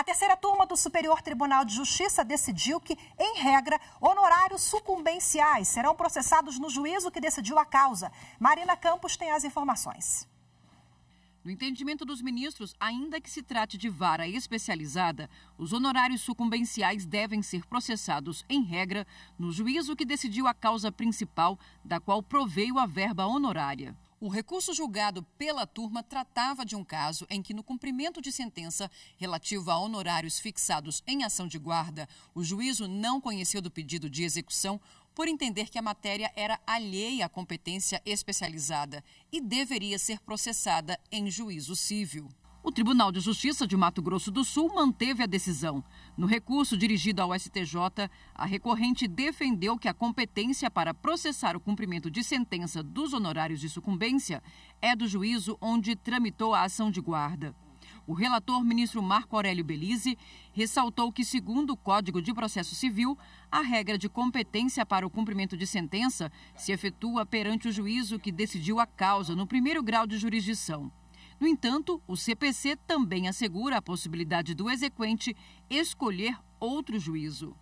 A terceira turma do Superior Tribunal de Justiça decidiu que, em regra, honorários sucumbenciais serão processados no juízo que decidiu a causa. Marina Campos tem as informações. No entendimento dos ministros, ainda que se trate de vara especializada, os honorários sucumbenciais devem ser processados, em regra, no juízo que decidiu a causa principal, da qual proveio a verba honorária. O recurso julgado pela turma tratava de um caso em que, no cumprimento de sentença relativa a honorários fixados em ação de guarda, o juízo não conheceu do pedido de execução por entender que a matéria era alheia à competência especializada e deveria ser processada em juízo civil. O Tribunal de Justiça de Mato Grosso do Sul manteve a decisão. No recurso dirigido ao STJ, a recorrente defendeu que a competência para processar o cumprimento de sentença dos honorários de sucumbência é do juízo onde tramitou a ação de guarda. O relator ministro Marco Aurélio Belize ressaltou que, segundo o Código de Processo Civil, a regra de competência para o cumprimento de sentença se efetua perante o juízo que decidiu a causa no primeiro grau de jurisdição. No entanto, o CPC também assegura a possibilidade do exequente escolher outro juízo.